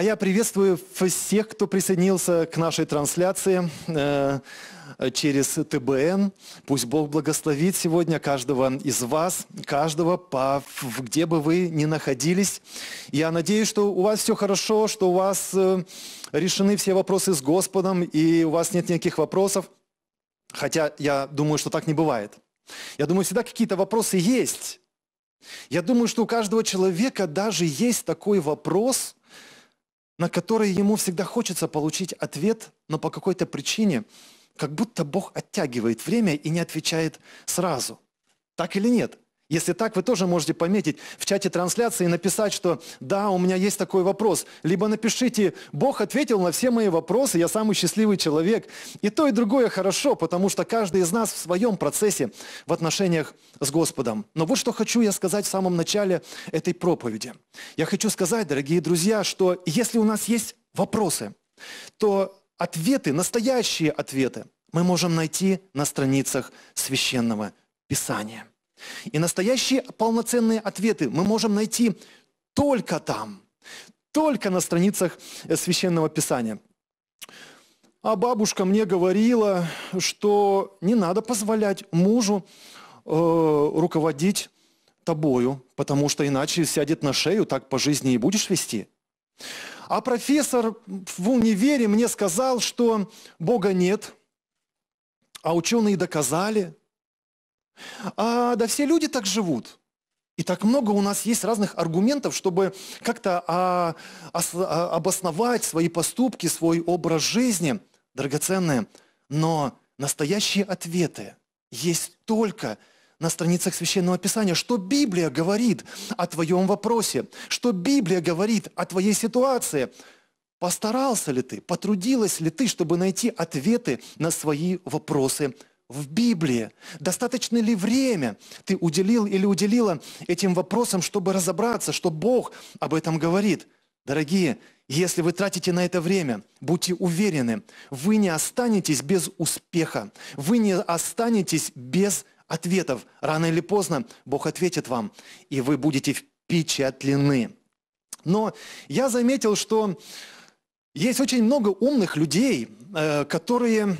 А я приветствую всех, кто присоединился к нашей трансляции э, через ТБН. Пусть Бог благословит сегодня каждого из вас, каждого, по, где бы вы ни находились. Я надеюсь, что у вас все хорошо, что у вас э, решены все вопросы с Господом, и у вас нет никаких вопросов. Хотя я думаю, что так не бывает. Я думаю, всегда какие-то вопросы есть. Я думаю, что у каждого человека даже есть такой вопрос – на которые ему всегда хочется получить ответ, но по какой-то причине как будто Бог оттягивает время и не отвечает сразу. Так или нет? Если так, вы тоже можете пометить в чате трансляции и написать, что да, у меня есть такой вопрос. Либо напишите, Бог ответил на все мои вопросы, я самый счастливый человек. И то, и другое хорошо, потому что каждый из нас в своем процессе в отношениях с Господом. Но вот что хочу я сказать в самом начале этой проповеди. Я хочу сказать, дорогие друзья, что если у нас есть вопросы, то ответы, настоящие ответы, мы можем найти на страницах священного Писания. И настоящие полноценные ответы мы можем найти только там, только на страницах э, Священного Писания. А бабушка мне говорила, что не надо позволять мужу э, руководить тобою, потому что иначе сядет на шею, так по жизни и будешь вести. А профессор в универе мне сказал, что Бога нет, а ученые доказали – а, да все люди так живут. И так много у нас есть разных аргументов, чтобы как-то а, а, обосновать свои поступки, свой образ жизни, драгоценные. Но настоящие ответы есть только на страницах Священного Писания, что Библия говорит о твоем вопросе, что Библия говорит о твоей ситуации. Постарался ли ты, потрудилась ли ты, чтобы найти ответы на свои вопросы в Библии? Достаточно ли время ты уделил или уделила этим вопросам, чтобы разобраться, что Бог об этом говорит? Дорогие, если вы тратите на это время, будьте уверены, вы не останетесь без успеха, вы не останетесь без ответов. Рано или поздно Бог ответит вам, и вы будете впечатлены. Но я заметил, что есть очень много умных людей, э, которые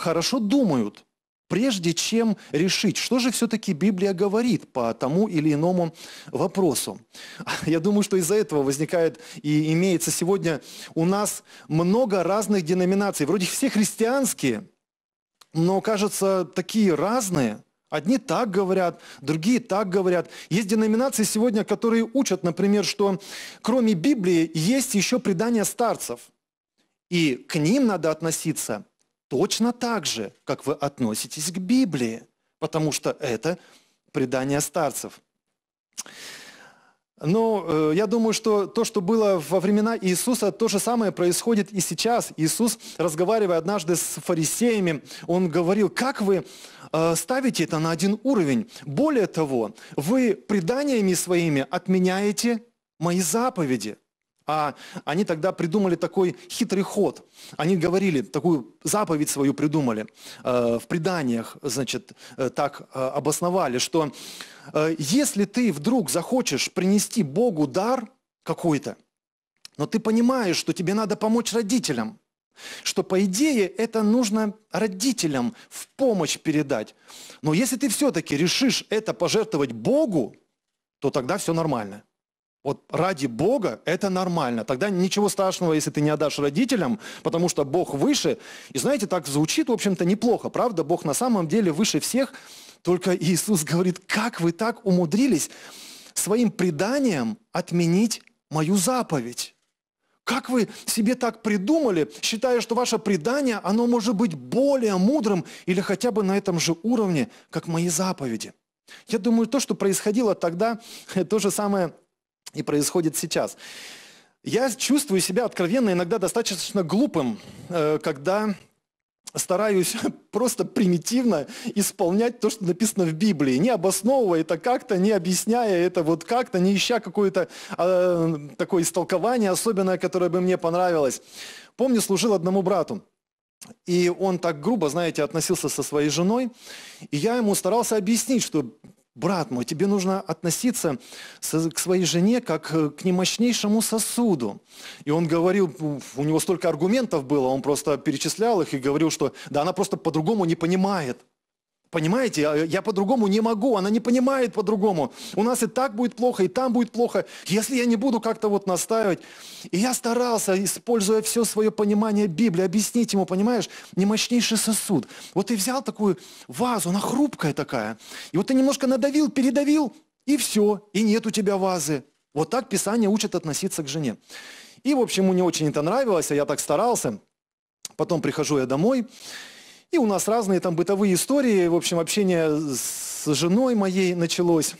хорошо думают, прежде чем решить, что же все-таки Библия говорит по тому или иному вопросу. Я думаю, что из-за этого возникает и имеется сегодня у нас много разных деноминаций. Вроде все христианские, но, кажется, такие разные. Одни так говорят, другие так говорят. Есть деноминации сегодня, которые учат, например, что кроме Библии есть еще предания старцев. И к ним надо относиться точно так же, как вы относитесь к Библии, потому что это предание старцев. Но э, я думаю, что то, что было во времена Иисуса, то же самое происходит и сейчас. Иисус, разговаривая однажды с фарисеями, он говорил, как вы э, ставите это на один уровень. Более того, вы преданиями своими отменяете мои заповеди а они тогда придумали такой хитрый ход. Они говорили, такую заповедь свою придумали, э, в преданиях, значит, э, так э, обосновали, что если ты вдруг захочешь принести Богу дар какой-то, но ты понимаешь, что тебе надо помочь родителям, что по идее это нужно родителям в помощь передать. Но если ты все-таки решишь это пожертвовать Богу, то тогда все нормально. Вот ради Бога это нормально. Тогда ничего страшного, если ты не отдашь родителям, потому что Бог выше. И знаете, так звучит, в общем-то, неплохо. Правда, Бог на самом деле выше всех. Только Иисус говорит, как вы так умудрились своим преданием отменить мою заповедь? Как вы себе так придумали, считая, что ваше предание, оно может быть более мудрым или хотя бы на этом же уровне, как мои заповеди? Я думаю, то, что происходило тогда, то же самое и происходит сейчас. Я чувствую себя откровенно иногда достаточно глупым, э, когда стараюсь просто примитивно исполнять то, что написано в Библии, не обосновывая это как-то, не объясняя это вот как-то, не ища какое-то э, такое истолкование особенное, которое бы мне понравилось. Помню, служил одному брату. И он так грубо, знаете, относился со своей женой. И я ему старался объяснить, что брат мой, тебе нужно относиться к своей жене как э, к немощнейшему сосуду. И он говорил, ну, у него столько аргументов было, он просто перечислял их и говорил, что да она просто по-другому не понимает. Понимаете, я по-другому не могу, она не понимает по-другому. У нас и так будет плохо, и там будет плохо, если я не буду как-то вот настаивать. И я старался, используя все свое понимание Библии, объяснить ему, понимаешь, не мощнейший сосуд. Вот ты взял такую вазу, она хрупкая такая, и вот ты немножко надавил, передавил, и все, и нет у тебя вазы. Вот так Писание учит относиться к жене. И, в общем, ему не очень это нравилось, а я так старался. Потом прихожу я домой, и у нас разные там бытовые истории, в общем, общение с женой моей началось.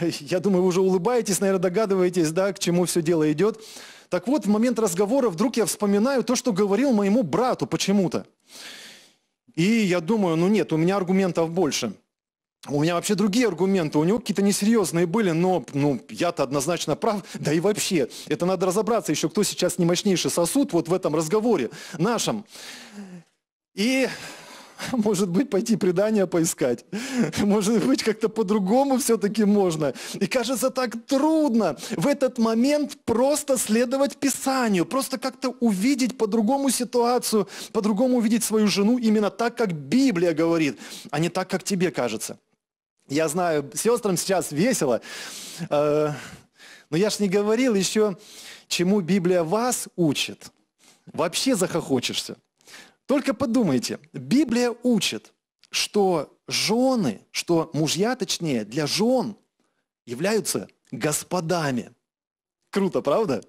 Я думаю, вы уже улыбаетесь, наверное, догадываетесь, да, к чему все дело идет. Так вот, в момент разговора вдруг я вспоминаю то, что говорил моему брату почему-то. И я думаю, ну нет, у меня аргументов больше. У меня вообще другие аргументы, у него какие-то несерьезные были, но ну, я-то однозначно прав. Да и вообще, это надо разобраться еще, кто сейчас не мощнейший сосуд вот в этом разговоре нашем. И, может быть, пойти предания поискать. Может быть, как-то по-другому все-таки можно. И кажется так трудно в этот момент просто следовать Писанию, просто как-то увидеть по-другому ситуацию, по-другому увидеть свою жену именно так, как Библия говорит, а не так, как тебе кажется. Я знаю, сестрам сейчас весело, э, но я ж не говорил еще, чему Библия вас учит. Вообще захохочешься. Только подумайте, Библия учит, что жены, что мужья, точнее, для жен являются господами. Круто, правда?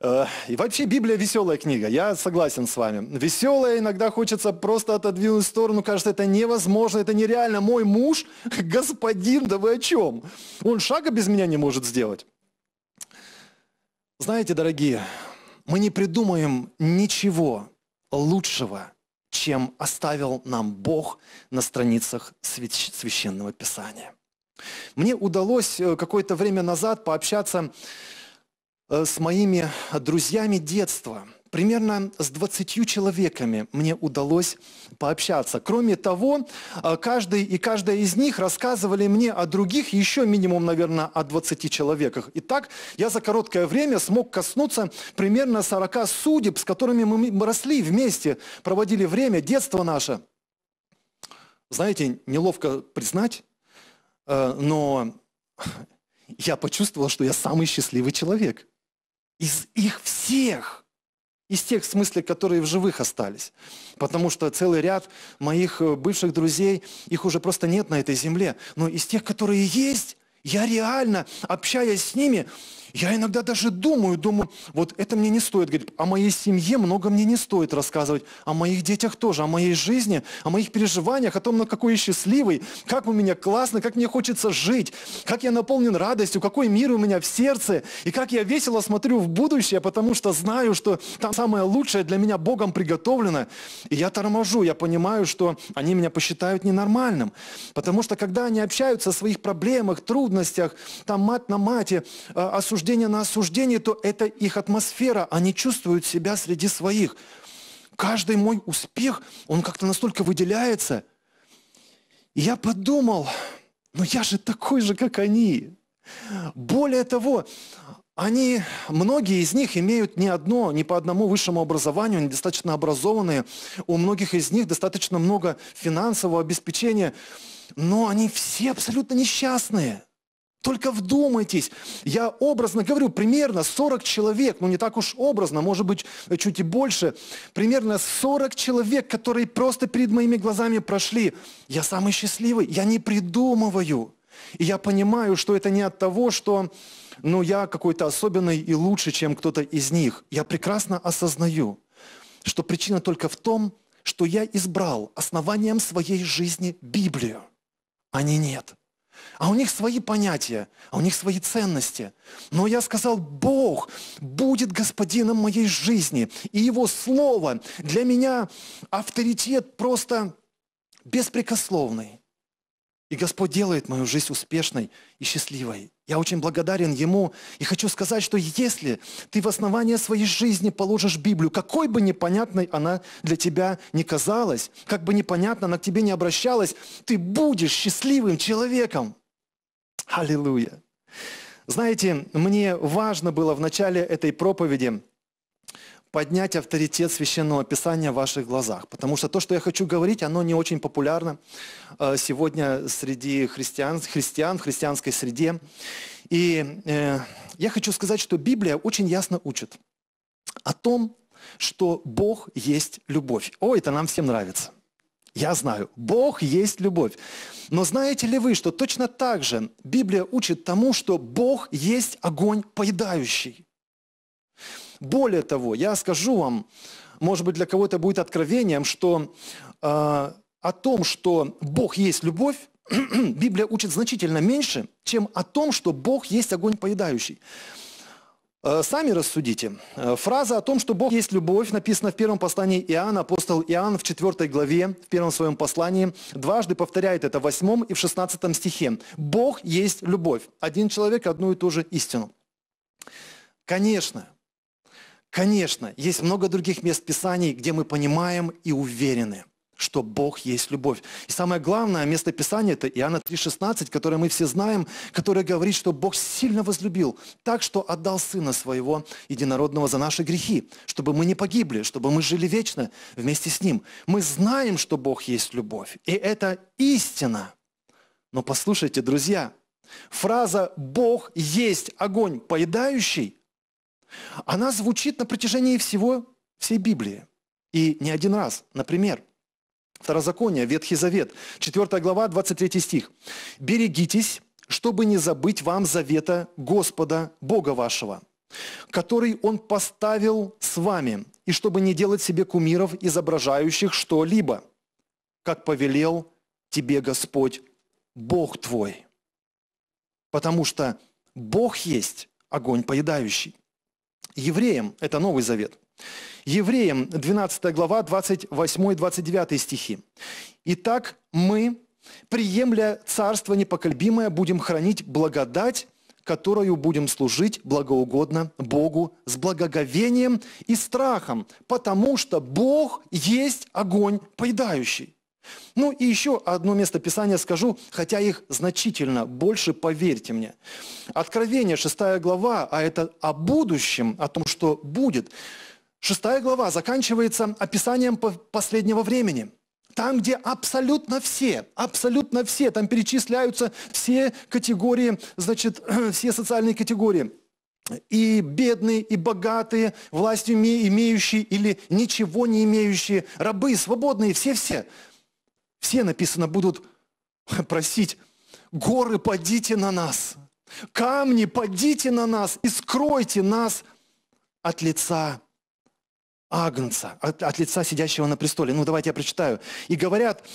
Э, и вообще Библия веселая книга, я согласен с вами. Веселая иногда хочется просто отодвинуть в сторону, кажется, это невозможно, это нереально. Мой муж, господин, да вы о чем? Он шага без меня не может сделать. Знаете, дорогие, мы не придумаем ничего, лучшего, чем оставил нам Бог на страницах священного Писания. Мне удалось э, какое-то время назад пообщаться э, с моими друзьями детства – примерно с 20 человеками мне удалось пообщаться. Кроме того, а, каждый и каждая из них рассказывали мне о других еще минимум, наверное, о 20 человеках. Итак, я за короткое время смог коснуться примерно 40 судеб, с которыми мы росли вместе, проводили время, детство наше. Знаете, неловко признать, э, но я почувствовал, что я самый счастливый человек из их всех из тех, в смысле, которые в живых остались. Потому что целый ряд моих э, бывших друзей, их уже просто нет на этой земле. Но из тех, которые есть, я реально, общаясь с ними, я иногда даже думаю, думаю, вот это мне не стоит говорить, о моей семье много мне не стоит рассказывать, о моих детях тоже, о моей жизни, о моих переживаниях, о том, на какой я счастливый, как у меня классно, как мне хочется жить, как я наполнен радостью, какой мир у меня в сердце, и как я весело смотрю в будущее, потому что знаю, что там самое лучшее для меня Богом приготовлено. И я торможу, я понимаю, что они меня посчитают ненормальным. Потому что когда они общаются о своих проблемах, трудностях, там мать на мате, а, осуждают, осуждения на осуждение, то это их атмосфера, они чувствуют себя среди своих. Каждый мой успех, он как-то настолько выделяется. И я подумал, ну я же такой же, как они. Более того, они, многие из них имеют не одно, не по одному высшему образованию, они достаточно образованные, у многих из них достаточно много финансового обеспечения, но они все абсолютно несчастные. Только вдумайтесь, я образно говорю, примерно 40 человек, ну не так уж образно, может быть чуть и больше, примерно 40 человек, которые просто перед моими глазами прошли. Я самый счастливый, я не придумываю. И я понимаю, что это не от того, что ну, я какой-то особенный и лучше, чем кто-то из них. Я прекрасно осознаю, что причина только в том, что я избрал основанием своей жизни Библию, а не нет – а у них свои понятия, а у них свои ценности. Но я сказал, Бог будет господином моей жизни. И Его Слово для меня авторитет просто беспрекословный. И Господь делает мою жизнь успешной и счастливой. Я очень благодарен Ему и хочу сказать, что если ты в основание своей жизни положишь Библию, какой бы непонятной она для тебя не казалась, как бы непонятно она к тебе не обращалась, ты будешь счастливым человеком. Аллилуйя. Знаете, мне важно было в начале этой проповеди поднять авторитет Священного Писания в ваших глазах. Потому что то, что я хочу говорить, оно не очень популярно э, сегодня среди христиан, христиан в христианской среде. И э, я хочу сказать, что Библия очень ясно учит о том, что Бог есть любовь. О, это нам всем нравится. Я знаю, Бог есть любовь. Но знаете ли вы, что точно так же Библия учит тому, что Бог есть огонь поедающий. Более того, я скажу вам, может быть, для кого-то будет откровением, что э, о том, что Бог есть любовь, Библия учит значительно меньше, чем о том, что Бог есть огонь поедающий. Э, сами рассудите. Э, фраза о том, что Бог есть любовь, написана в первом послании Иоанна. Апостол Иоанн в 4 главе, в первом своем послании, дважды повторяет это в 8 и в 16 стихе. Бог есть любовь. Один человек, одну и ту же истину. Конечно, Конечно, есть много других мест Писаний, где мы понимаем и уверены, что Бог есть любовь. И самое главное место Писания – это Иоанна 3,16, которое мы все знаем, которое говорит, что Бог сильно возлюбил, так что отдал Сына Своего Единородного за наши грехи, чтобы мы не погибли, чтобы мы жили вечно вместе с Ним. Мы знаем, что Бог есть любовь, и это истина. Но послушайте, друзья, фраза «Бог есть огонь поедающий» – она звучит на протяжении всего, всей Библии. И не один раз. Например, Второзаконие, Ветхий Завет, 4 глава, 23 стих. «Берегитесь, чтобы не забыть вам завета Господа, Бога вашего, который Он поставил с вами, и чтобы не делать себе кумиров, изображающих что-либо, как повелел тебе Господь, Бог твой. Потому что Бог есть огонь поедающий. Евреям, это Новый Завет. Евреям 12 глава 28-29 стихи. «Итак, мы, приемля царство непоколебимое, будем хранить благодать, которую будем служить благоугодно Богу с благоговением и страхом, потому что Бог есть огонь поедающий». Ну и еще одно место Писания скажу, хотя их значительно больше, поверьте мне. Откровение, 6 глава, а это о будущем, о том, что будет. 6 глава заканчивается описанием последнего времени. Там, где абсолютно все, абсолютно все, там перечисляются все категории, значит, все социальные категории – и бедные, и богатые, власть имеющие или ничего не имеющие, рабы, свободные, все-все. Все, написано, будут просить, горы падите на нас, камни падите на нас и скройте нас от лица Агнца, от, от лица сидящего на престоле. Ну, давайте я прочитаю. «И говорят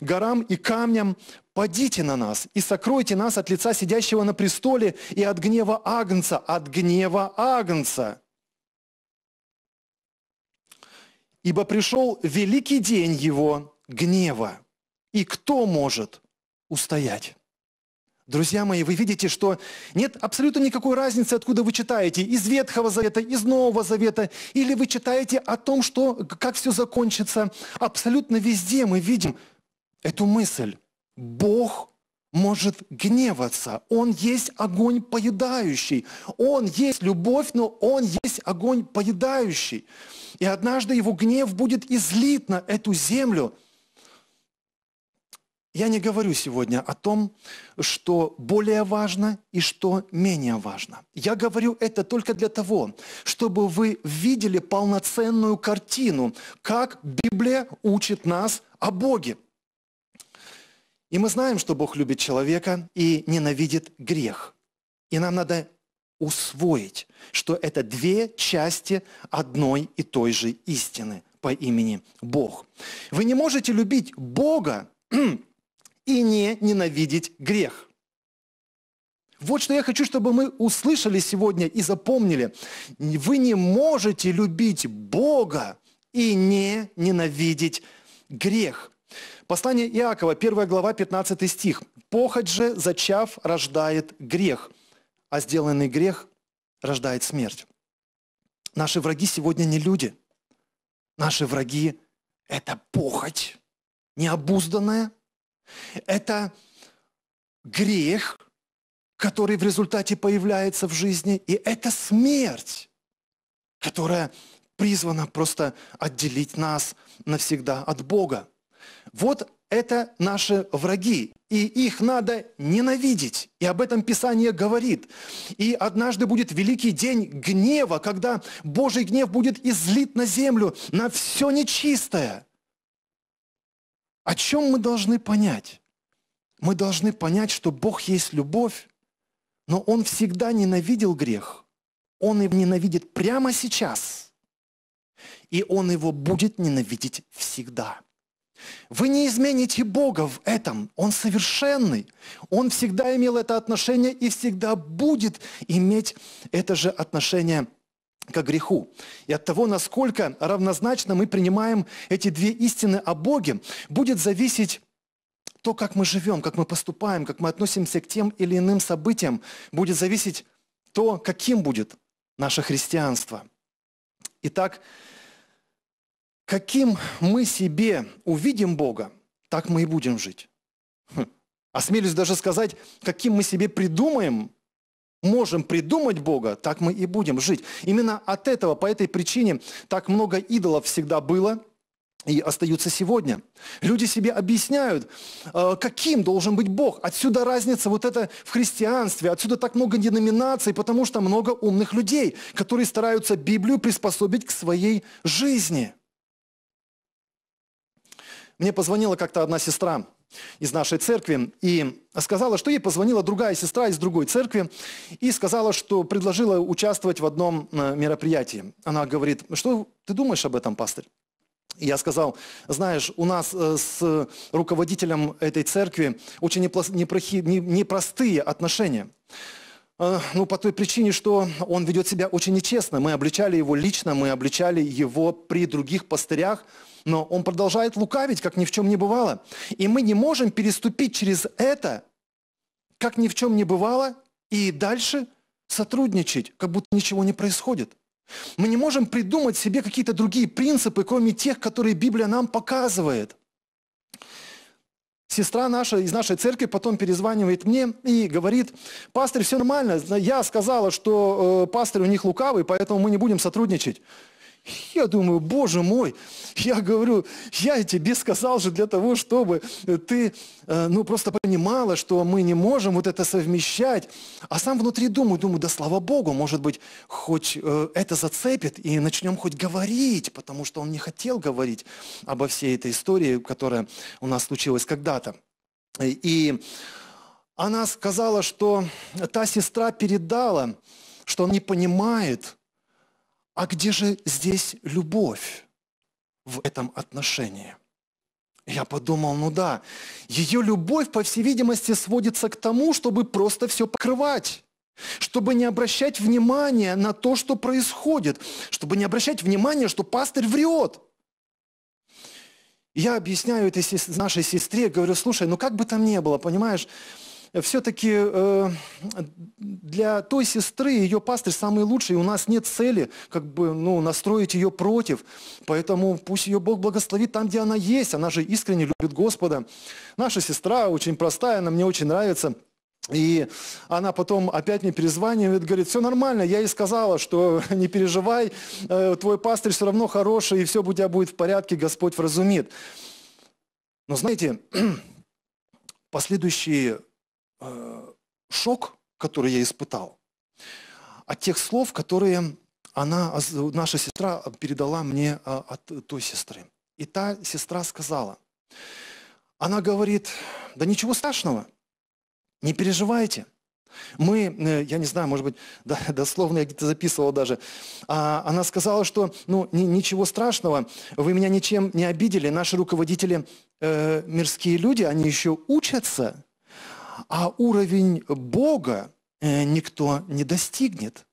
горам и камням, падите на нас и сокройте нас от лица сидящего на престоле и от гнева Агнца, от гнева Агнца». Ибо пришел великий день его, гнева. И кто может устоять? Друзья мои, вы видите, что нет абсолютно никакой разницы, откуда вы читаете, из Ветхого Завета, из Нового Завета, или вы читаете о том, что, как все закончится. Абсолютно везде мы видим эту мысль. Бог может гневаться. Он есть огонь поедающий. Он есть любовь, но он есть огонь поедающий. И однажды его гнев будет излит на эту землю – я не говорю сегодня о том, что более важно и что менее важно. Я говорю это только для того, чтобы вы видели полноценную картину, как Библия учит нас о Боге. И мы знаем, что Бог любит человека и ненавидит грех. И нам надо усвоить, что это две части одной и той же истины по имени Бог. Вы не можете любить Бога и не ненавидеть грех. Вот что я хочу, чтобы мы услышали сегодня и запомнили. Вы не можете любить Бога и не ненавидеть грех. Послание Иакова, 1 глава, 15 стих. «Похоть же, зачав, рождает грех, а сделанный грех рождает смерть». Наши враги сегодня не люди. Наши враги – это похоть, необузданная – это грех, который в результате появляется в жизни, и это смерть, которая призвана просто отделить нас навсегда от Бога. Вот это наши враги, и их надо ненавидеть. И об этом Писание говорит. И однажды будет великий день гнева, когда Божий гнев будет излит на землю, на все нечистое – о чем мы должны понять? Мы должны понять, что Бог есть любовь, но Он всегда ненавидел грех. Он его ненавидит прямо сейчас. И Он его будет ненавидеть всегда. Вы не измените Бога в этом. Он совершенный. Он всегда имел это отношение и всегда будет иметь это же отношение к греху. И от того, насколько равнозначно мы принимаем эти две истины о Боге, будет зависеть то, как мы живем, как мы поступаем, как мы относимся к тем или иным событиям, будет зависеть то, каким будет наше христианство. Итак, каким мы себе увидим Бога, так мы и будем жить. Хм. Осмелюсь а даже сказать, каким мы себе придумаем можем придумать Бога, так мы и будем жить. Именно от этого, по этой причине, так много идолов всегда было и остаются сегодня. Люди себе объясняют, э, каким должен быть Бог. Отсюда разница вот это в христианстве, отсюда так много деноминаций, потому что много умных людей, которые стараются Библию приспособить к своей жизни. Мне позвонила как-то одна сестра, из нашей церкви и сказала, что ей позвонила другая сестра из другой церкви и сказала, что предложила участвовать в одном э, мероприятии. Она говорит, что ты думаешь об этом, пастырь? я сказал, знаешь, у нас э, с руководителем этой церкви очень непростые отношения. Э, ну, по той причине, что он ведет себя очень нечестно. Мы обличали его лично, мы обличали его при других пастырях, но он продолжает лукавить, как ни в чем не бывало. И мы не можем переступить через это, как ни в чем не бывало, и дальше сотрудничать, как будто ничего не происходит. Мы не можем придумать себе какие-то другие принципы, кроме тех, которые Библия нам показывает. Сестра наша из нашей церкви потом перезванивает мне и говорит, пастор, все нормально, я сказала, что э, пастор у них лукавый, поэтому мы не будем сотрудничать. Я думаю, боже мой, я говорю, я тебе сказал же для того, чтобы ты, э, ну, просто понимала, что мы не можем вот это совмещать. А сам внутри думаю, думаю, да слава Богу, может быть, хоть э, это зацепит и начнем хоть говорить, потому что он не хотел говорить обо всей этой истории, которая у нас случилась когда-то. И она сказала, что та сестра передала, что он не понимает, а где же здесь любовь в этом отношении? Я подумал, ну да, ее любовь, по всей видимости, сводится к тому, чтобы просто все покрывать чтобы не обращать внимания на то, что происходит, чтобы не обращать внимания, что пастырь врет. Я объясняю это нашей сестре, говорю, слушай, ну как бы там ни было, понимаешь, все-таки э, для той сестры ее пастырь самый лучший, и у нас нет цели как бы ну, настроить ее против. Поэтому пусть ее Бог благословит там, где она есть. Она же искренне любит Господа. Наша сестра очень простая, она мне очень нравится. И она потом опять мне перезванивает, говорит, все нормально, я ей сказала, что не переживай, э, твой пастырь все равно хороший, и все у тебя будет в порядке, Господь вразумит. Но знаете, последующие шок, который я испытал, от тех слов, которые она, наша сестра передала мне а, от той сестры. И та сестра сказала, она говорит, да ничего страшного, не переживайте. Мы, э, я не знаю, может быть, да, дословно я где-то записывал даже, а, она сказала, что ну, ни, ничего страшного, вы меня ничем не обидели, наши руководители э, мирские люди, они еще учатся, а уровень Бога э, никто не достигнет.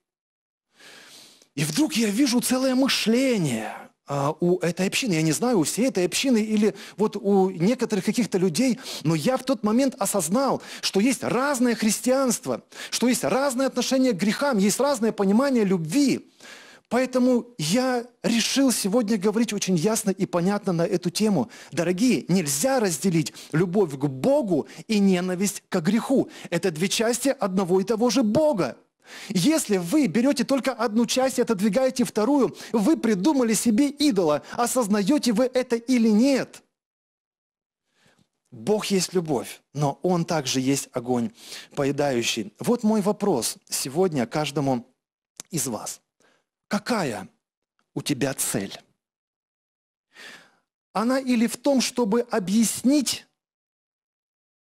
И вдруг я вижу целое мышление а, у этой общины. Я не знаю, у всей этой общины или вот у некоторых каких-то людей, но я в тот момент осознал, что есть разное христианство, что есть разные отношения к грехам, есть разное понимание любви. Поэтому я решил сегодня говорить очень ясно и понятно на эту тему. Дорогие, нельзя разделить любовь к Богу и ненависть к греху. Это две части одного и того же Бога. Если вы берете только одну часть и отодвигаете вторую, вы придумали себе идола. Осознаете вы это или нет? Бог есть любовь, но Он также есть огонь поедающий. Вот мой вопрос сегодня каждому из вас – Какая у тебя цель? Она или в том, чтобы объяснить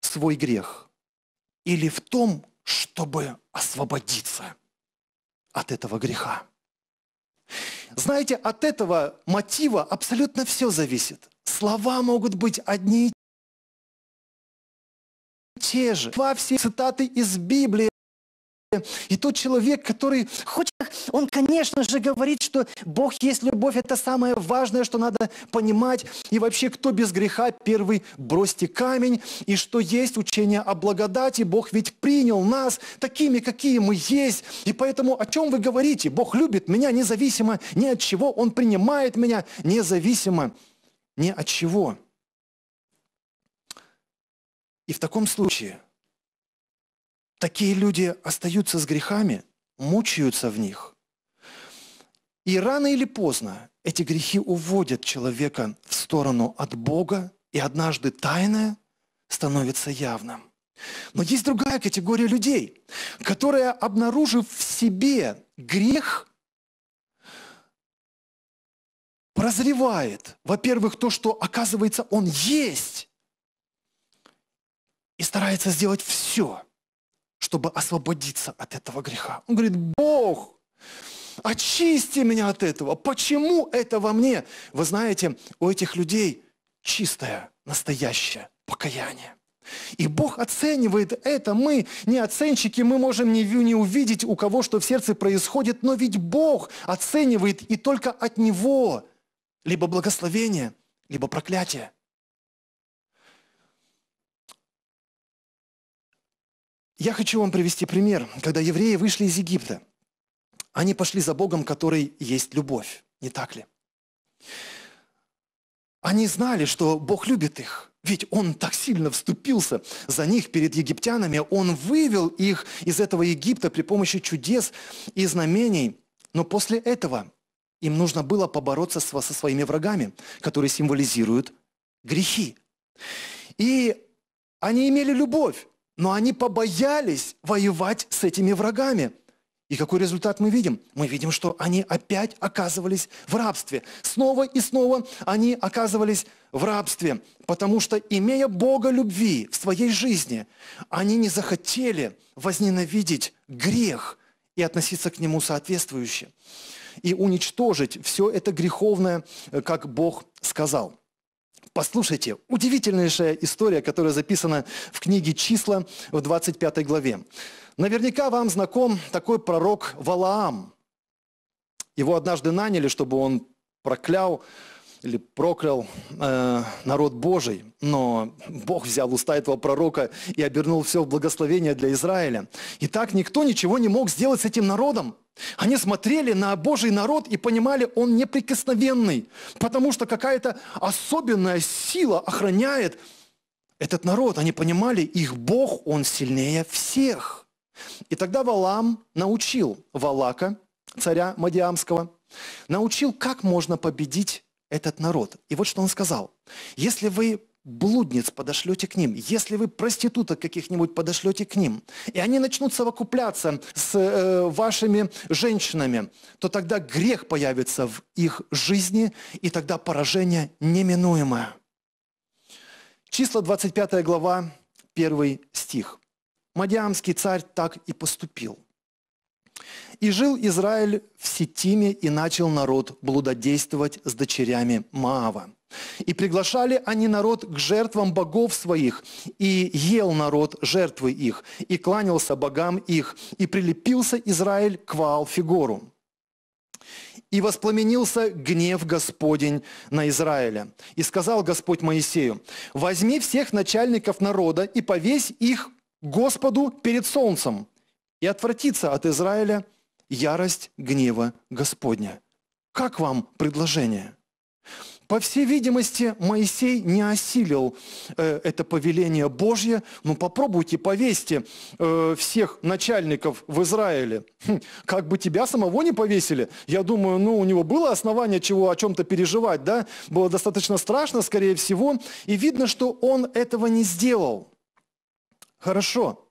свой грех, или в том, чтобы освободиться от этого греха. Знаете, от этого мотива абсолютно все зависит. Слова могут быть одни и те же. Во все цитаты из Библии и тот человек, который хочет, он, конечно же, говорит, что Бог есть любовь, это самое важное, что надо понимать. И вообще, кто без греха, первый бросьте камень. И что есть учение о благодати, Бог ведь принял нас такими, какие мы есть. И поэтому, о чем вы говорите? Бог любит меня независимо ни от чего, Он принимает меня независимо ни от чего. И в таком случае – Такие люди остаются с грехами, мучаются в них. И рано или поздно эти грехи уводят человека в сторону от Бога, и однажды тайное становится явным. Но есть другая категория людей, которая, обнаружив в себе грех, прозревает, во-первых, то, что, оказывается, он есть, и старается сделать все, чтобы освободиться от этого греха. Он говорит, Бог, очисти меня от этого. Почему это во мне? Вы знаете, у этих людей чистое, настоящее покаяние. И Бог оценивает это. Мы не оценщики, мы можем не, не увидеть, у кого что в сердце происходит, но ведь Бог оценивает и только от Него либо благословение, либо проклятие. Я хочу вам привести пример, когда евреи вышли из Египта. Они пошли за Богом, который есть любовь, не так ли? Они знали, что Бог любит их, ведь Он так сильно вступился за них перед египтянами, Он вывел их из этого Египта при помощи чудес и знамений. Но после этого им нужно было побороться со своими врагами, которые символизируют грехи. И они имели любовь, но они побоялись воевать с этими врагами. И какой результат мы видим? Мы видим, что они опять оказывались в рабстве. Снова и снова они оказывались в рабстве, потому что, имея Бога любви в своей жизни, они не захотели возненавидеть грех и относиться к нему соответствующе, и уничтожить все это греховное, э, как Бог сказал – Послушайте, удивительнейшая история, которая записана в книге «Числа» в 25 главе. Наверняка вам знаком такой пророк Валаам. Его однажды наняли, чтобы он проклял или проклял э, народ Божий, но Бог взял уста этого пророка и обернул все в благословение для Израиля. И так никто ничего не мог сделать с этим народом. Они смотрели на Божий народ и понимали, он неприкосновенный, потому что какая-то особенная сила охраняет этот народ. Они понимали, их Бог, он сильнее всех. И тогда Валам научил Валака, царя Мадиамского, научил, как можно победить этот народ. И вот что он сказал. Если вы блудниц подошлете к ним, если вы проституток каких-нибудь подошлете к ним, и они начнут совокупляться с э, вашими женщинами, то тогда грех появится в их жизни, и тогда поражение неминуемое. Числа 25 глава, 1 стих. Мадиамский царь так и поступил. И жил Израиль в Сетиме, и начал народ блудодействовать с дочерями Маава. И приглашали они народ к жертвам богов своих, и ел народ жертвы их, и кланялся богам их, и прилепился Израиль к Ваалфигору. И воспламенился гнев Господень на Израиля. И сказал Господь Моисею, возьми всех начальников народа и повесь их Господу перед солнцем, и отвратится от Израиля ярость гнева Господня. Как вам предложение? По всей видимости, Моисей не осилил э, это повеление Божье. Ну попробуйте, повесьте э, всех начальников в Израиле. Хм, как бы тебя самого не повесили. Я думаю, ну у него было основание чего о чем-то переживать, да? Было достаточно страшно, скорее всего. И видно, что он этого не сделал. Хорошо.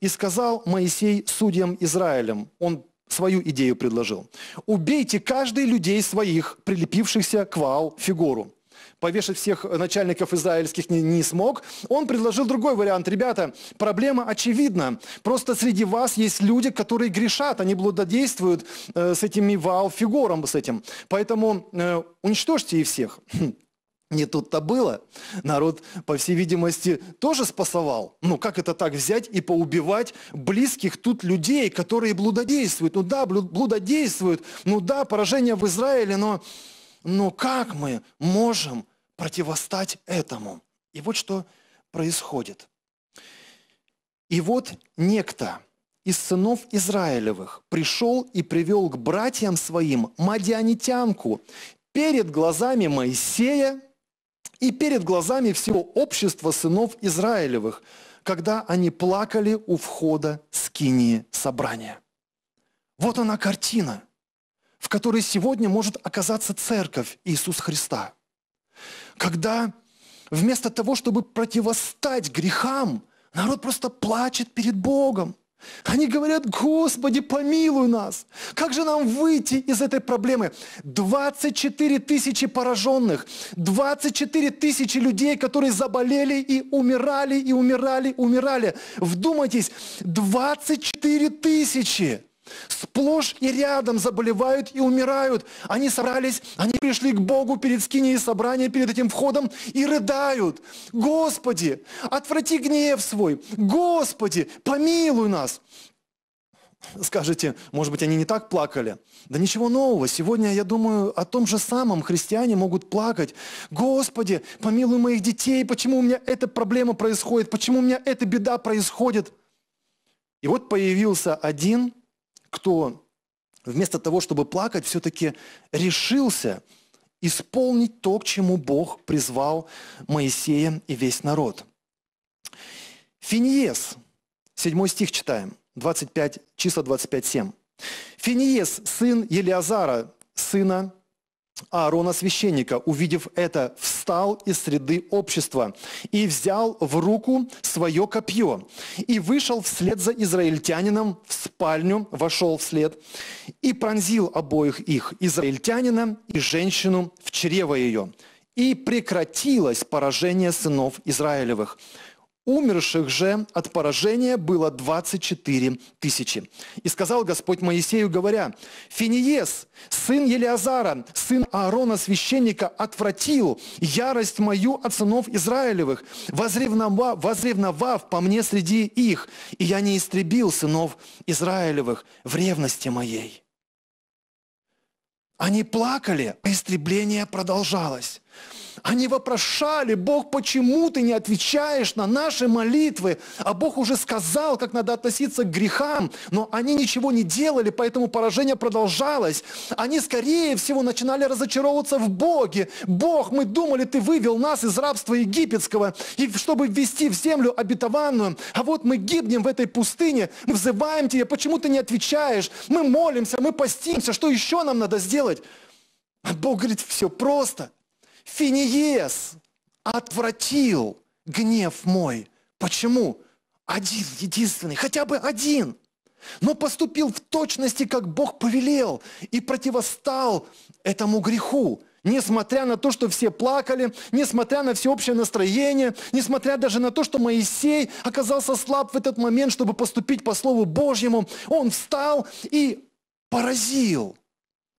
И сказал Моисей судьям Израилем, он свою идею предложил. «Убейте каждый людей своих, прилепившихся к вал фигуру». Повешать всех начальников израильских не, не смог. Он предложил другой вариант. Ребята, проблема очевидна. Просто среди вас есть люди, которые грешат, они блудодействуют э, с этими вал-фигуром, с этим. Поэтому э, уничтожьте их всех. Не тут-то было. Народ, по всей видимости, тоже спасовал. Ну, как это так взять и поубивать близких тут людей, которые блудодействуют? Ну да, блудодействуют. Ну да, поражение в Израиле, но, но как мы можем противостать этому? И вот что происходит. И вот некто из сынов Израилевых пришел и привел к братьям своим мадианитянку перед глазами Моисея и перед глазами всего общества сынов Израилевых, когда они плакали у входа скинии собрания. Вот она картина, в которой сегодня может оказаться церковь Иисуса Христа. Когда вместо того, чтобы противостать грехам, народ просто плачет перед Богом – они говорят, Господи, помилуй нас. Как же нам выйти из этой проблемы? 24 тысячи пораженных, 24 тысячи людей, которые заболели и умирали, и умирали, умирали. Вдумайтесь, 24 тысячи. Сплошь и рядом заболевают и умирают. Они собрались, они пришли к Богу перед скиней собрания, перед этим входом и рыдают. Господи, отврати гнев свой. Господи, помилуй нас. Скажете, может быть, они не так плакали. Да ничего нового. Сегодня, я думаю, о том же самом христиане могут плакать. Господи, помилуй моих детей, почему у меня эта проблема происходит, почему у меня эта беда происходит. И вот появился один, кто вместо того, чтобы плакать, все-таки решился исполнить то, к чему Бог призвал Моисея и весь народ. Финиес, 7 стих читаем, 25, числа 25, 7. Финиес, сын Елиазара, сына Аарона священника, увидев это, встал из среды общества и взял в руку свое копье и вышел вслед за израильтянином в спальню, вошел вслед и пронзил обоих их, израильтянина и женщину в чрево ее. И прекратилось поражение сынов Израилевых. Умерших же от поражения было 24 тысячи. И сказал Господь Моисею, говоря, «Финиес, сын Елиазара, сын Аарона, священника, отвратил ярость мою от сынов Израилевых, возревновав, возревновав по мне среди их, и я не истребил сынов Израилевых в ревности моей». Они плакали, а истребление продолжалось. Они вопрошали, Бог, почему ты не отвечаешь на наши молитвы? А Бог уже сказал, как надо относиться к грехам, но они ничего не делали, поэтому поражение продолжалось. Они, скорее всего, начинали разочаровываться в Боге. Бог, мы думали, ты вывел нас из рабства египетского, и чтобы ввести в землю обетованную, а вот мы гибнем в этой пустыне, мы взываем тебя, почему ты не отвечаешь? Мы молимся, мы постимся, что еще нам надо сделать? А Бог говорит, все просто – Финиес отвратил гнев мой. Почему? Один, единственный, хотя бы один. Но поступил в точности, как Бог повелел, и противостал этому греху. Несмотря на то, что все плакали, несмотря на всеобщее настроение, несмотря даже на то, что Моисей оказался слаб в этот момент, чтобы поступить по Слову Божьему, он встал и поразил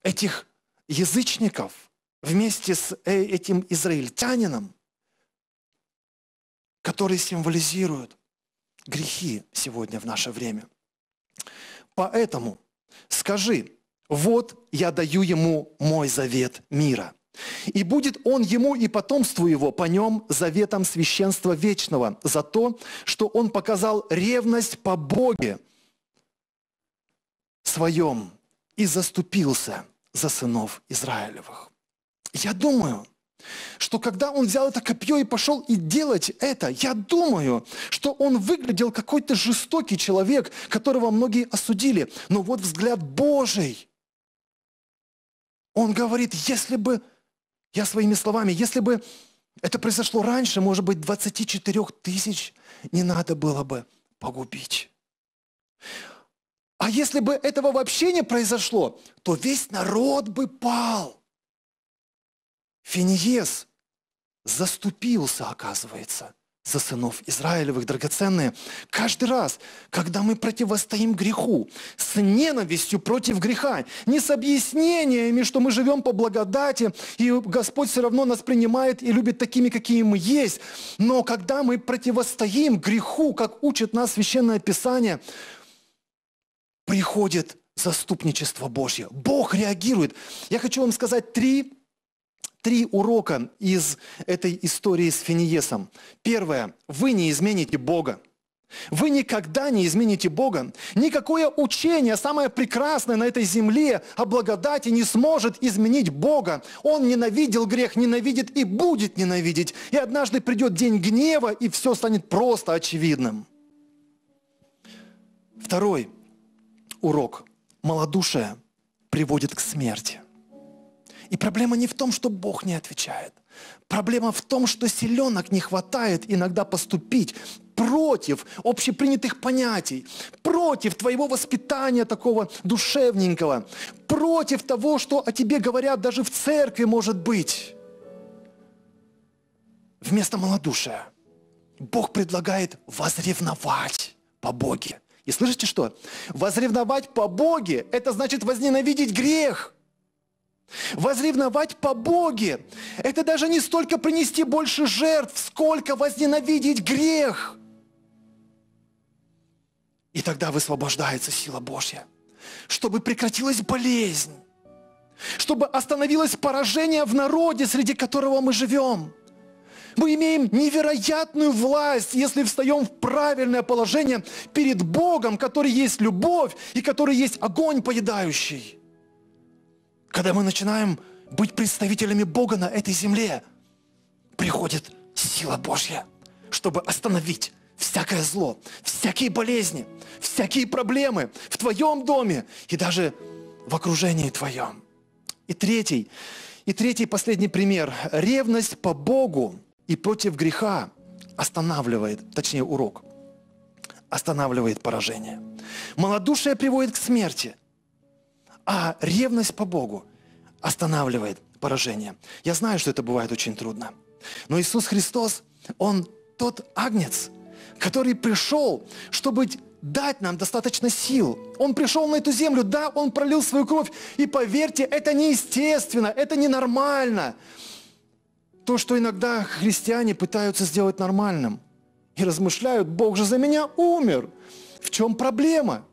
этих язычников – вместе с э, этим израильтянином, который символизирует грехи сегодня в наше время. Поэтому скажи, вот я даю ему мой завет мира. И будет он ему и потомству его по нем заветом священства вечного за то, что он показал ревность по Боге своем и заступился за сынов Израилевых. Я думаю, что когда он взял это копье и пошел и делать это, я думаю, что он выглядел какой-то жестокий человек, которого многие осудили. Но вот взгляд Божий. Он говорит, если бы, я своими словами, если бы это произошло раньше, может быть, 24 тысяч не надо было бы погубить. А если бы этого вообще не произошло, то весь народ бы пал. Финиес заступился, оказывается, за сынов Израилевых драгоценные. Каждый раз, когда мы противостоим греху, с ненавистью против греха, не с объяснениями, что мы живем по благодати, и Господь все равно нас принимает и любит такими, какие мы есть. Но когда мы противостоим греху, как учит нас Священное Писание, приходит заступничество Божье. Бог реагирует. Я хочу вам сказать три три урока из этой истории с Финиесом. Первое. Вы не измените Бога. Вы никогда не измените Бога. Никакое учение, самое прекрасное на этой земле о благодати не сможет изменить Бога. Он ненавидел грех, ненавидит и будет ненавидеть. И однажды придет день гнева, и все станет просто очевидным. Второй урок. Малодушие приводит к смерти – и проблема не в том, что Бог не отвечает. Проблема в том, что силенок не хватает иногда поступить против общепринятых понятий, против твоего воспитания такого душевненького, против того, что о тебе говорят даже в церкви, может быть. Вместо малодушия Бог предлагает возревновать по Боге. И слышите что? Возревновать по Боге – это значит возненавидеть грех – Возревновать по Боге – это даже не столько принести больше жертв, сколько возненавидеть грех. И тогда высвобождается сила Божья, чтобы прекратилась болезнь, чтобы остановилось поражение в народе, среди которого мы живем. Мы имеем невероятную власть, если встаем в правильное положение перед Богом, который есть любовь и который есть огонь поедающий когда мы начинаем быть представителями Бога на этой земле, приходит сила Божья, чтобы остановить всякое зло, всякие болезни, всякие проблемы в твоем доме и даже в окружении твоем. И третий, и третий последний пример. Ревность по Богу и против греха останавливает, точнее урок, останавливает поражение. Малодушие приводит к смерти – а ревность по Богу останавливает поражение. Я знаю, что это бывает очень трудно. Но Иисус Христос, Он тот агнец, который пришел, чтобы дать нам достаточно сил. Он пришел на эту землю, да, Он пролил свою кровь. И поверьте, это неестественно, это ненормально. То, что иногда христиане пытаются сделать нормальным и размышляют, Бог же за меня умер. В чем проблема?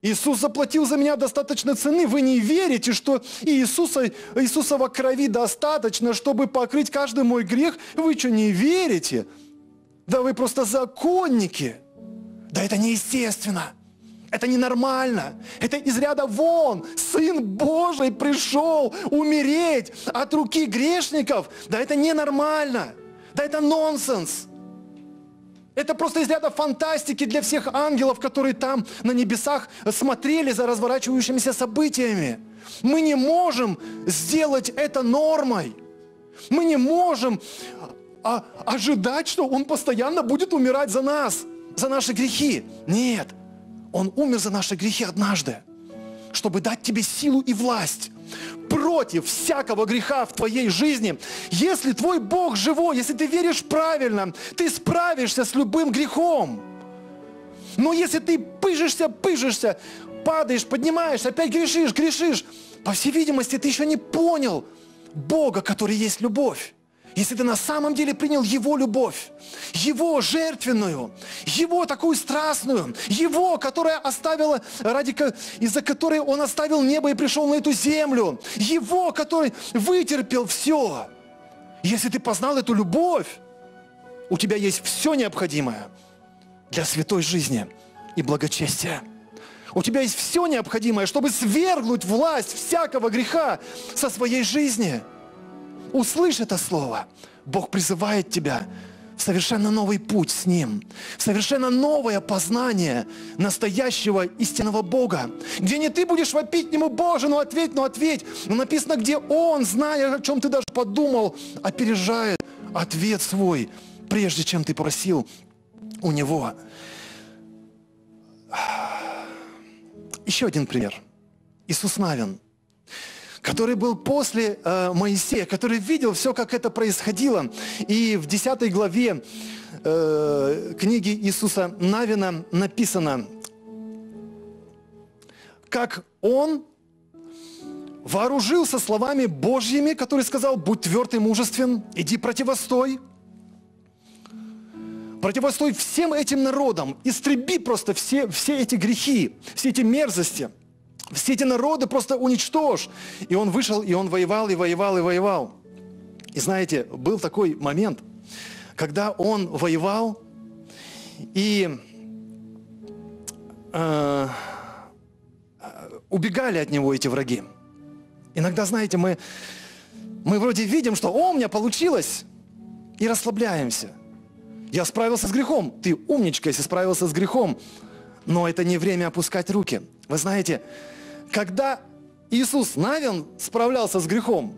Иисус заплатил за меня достаточно цены. Вы не верите, что Иисуса, Иисусова крови достаточно, чтобы покрыть каждый мой грех? Вы что, не верите? Да вы просто законники. Да это неестественно. Это ненормально. Это из ряда вон. Сын Божий пришел умереть от руки грешников. Да это ненормально. Да это нонсенс. Это просто из ряда фантастики для всех ангелов, которые там на небесах смотрели за разворачивающимися событиями. Мы не можем сделать это нормой. Мы не можем а, ожидать, что Он постоянно будет умирать за нас, за наши грехи. Нет, Он умер за наши грехи однажды чтобы дать тебе силу и власть против всякого греха в твоей жизни. Если твой Бог живой, если ты веришь правильно, ты справишься с любым грехом. Но если ты пыжишься, пыжишься, падаешь, поднимаешься, опять грешишь, грешишь, по всей видимости, ты еще не понял Бога, который есть любовь если ты на самом деле принял Его любовь, Его жертвенную, Его такую страстную, Его, которая оставила, ради, из-за которой Он оставил небо и пришел на эту землю, Его, который вытерпел все. Если ты познал эту любовь, у тебя есть все необходимое для святой жизни и благочестия. У тебя есть все необходимое, чтобы свергнуть власть всякого греха со своей жизни – услышь это слово, Бог призывает тебя в совершенно новый путь с Ним, в совершенно новое познание настоящего истинного Бога, где не ты будешь вопить Нему, Боже, ну ответь, ну ответь, но написано, где Он, зная, о чем ты даже подумал, опережает ответ свой, прежде чем ты просил у Него. Еще один пример. Иисус Навин – который был после э, Моисея, который видел все, как это происходило. И в 10 главе э, книги Иисуса Навина написано, как он вооружился словами Божьими, который сказал, будь тверд и мужествен, иди противостой, противостой всем этим народам, истреби просто все, все эти грехи, все эти мерзости все эти народы просто уничтожь. И он вышел, и он воевал, и воевал, и воевал. И знаете, был такой момент, когда он воевал, и э, э, убегали от него эти враги. Иногда, знаете, мы, мы вроде видим, что «О, у меня получилось!» и расслабляемся. Я справился с грехом. Ты умничка, если справился с грехом. Но это не время опускать руки. Вы знаете, когда Иисус Навин справлялся с грехом,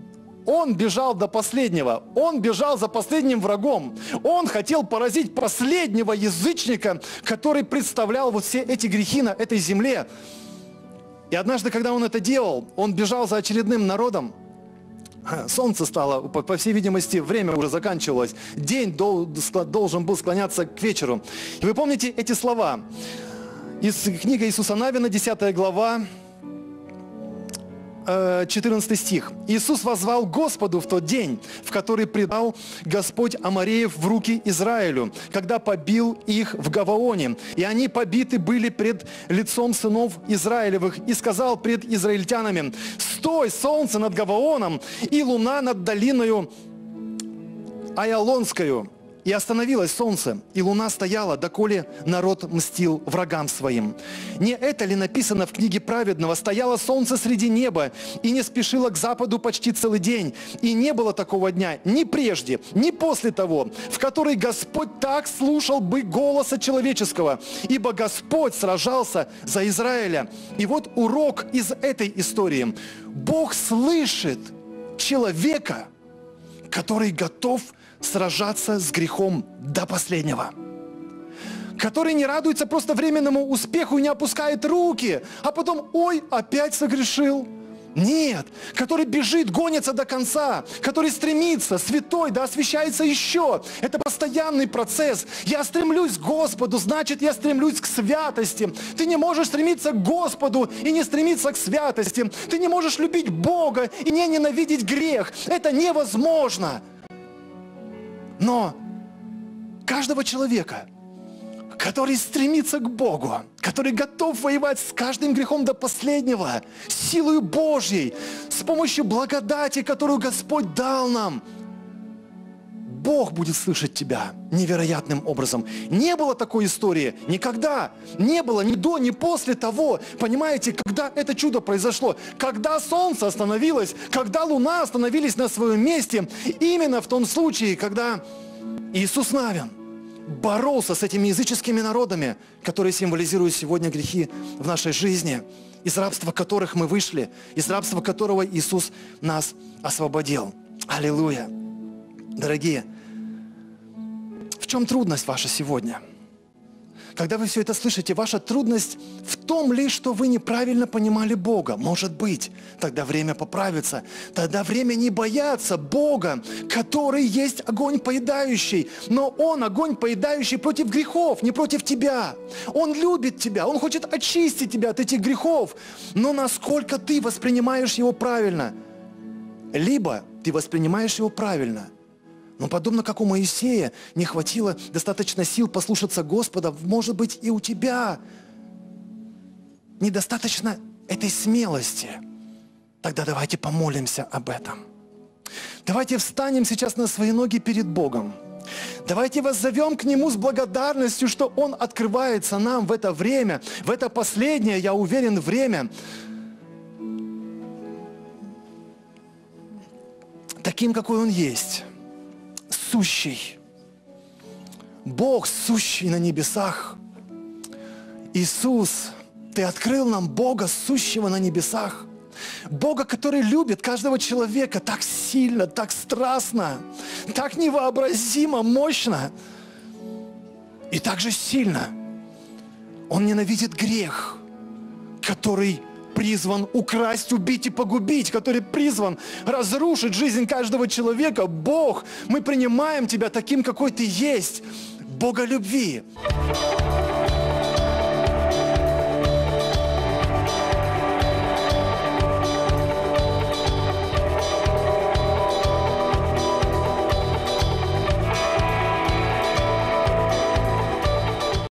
он бежал до последнего, он бежал за последним врагом, он хотел поразить последнего язычника, который представлял вот все эти грехи на этой земле. И однажды, когда он это делал, он бежал за очередным народом, Солнце стало, по всей видимости, время уже заканчивалось. День должен был склоняться к вечеру. И вы помните эти слова из книги Иисуса Навина, 10 глава, 14 э, стих. «Иисус возвал Господу в тот день, в который предал Господь Амареев в руки Израилю, когда побил их в Гаваоне. И они побиты были пред лицом сынов Израилевых. И сказал пред израильтянами, «Стой, солнце над Гаваоном и луна над долиною Аялонскою». И остановилось солнце, и луна стояла, доколе народ мстил врагам своим. Не это ли написано в книге праведного? Стояло солнце среди неба, и не спешило к западу почти целый день. И не было такого дня ни прежде, ни после того, в который Господь так слушал бы голоса человеческого. Ибо Господь сражался за Израиля. И вот урок из этой истории. Бог слышит человека, который готов сражаться с грехом до последнего. Который не радуется просто временному успеху и не опускает руки, а потом, ой, опять согрешил. Нет, который бежит, гонится до конца, который стремится, святой, да освещается еще. Это постоянный процесс. Я стремлюсь к Господу, значит, я стремлюсь к святости. Ты не можешь стремиться к Господу и не стремиться к святости. Ты не можешь любить Бога и не ненавидеть грех. Это невозможно. Но каждого человека, который стремится к Богу, который готов воевать с каждым грехом до последнего, силою Божьей, с помощью благодати, которую Господь дал нам – Бог будет слышать тебя невероятным образом. Не было такой истории никогда. Не было ни до, ни после того. Понимаете, когда это чудо произошло, когда солнце остановилось, когда луна остановились на своем месте, именно в том случае, когда Иисус Навин боролся с этими языческими народами, которые символизируют сегодня грехи в нашей жизни, из рабства которых мы вышли, из рабства которого Иисус нас освободил. Аллилуйя! Дорогие, чем трудность ваша сегодня? Когда вы все это слышите, ваша трудность в том ли, что вы неправильно понимали Бога. Может быть, тогда время поправится. Тогда время не бояться Бога, который есть огонь поедающий. Но Он огонь поедающий против грехов, не против тебя. Он любит тебя, Он хочет очистить тебя от этих грехов. Но насколько ты воспринимаешь Его правильно? Либо ты воспринимаешь Его правильно – но подобно как у Моисея не хватило достаточно сил послушаться Господа, может быть и у тебя недостаточно этой смелости. Тогда давайте помолимся об этом. Давайте встанем сейчас на свои ноги перед Богом. Давайте воззовем к Нему с благодарностью, что Он открывается нам в это время, в это последнее, я уверен, время. Таким, какой Он есть сущий. Бог, сущий на небесах. Иисус, Ты открыл нам Бога, сущего на небесах. Бога, который любит каждого человека так сильно, так страстно, так невообразимо мощно и так же сильно. Он ненавидит грех, который призван украсть, убить и погубить, который призван разрушить жизнь каждого человека. Бог, мы принимаем Тебя таким, какой Ты есть, Бога любви.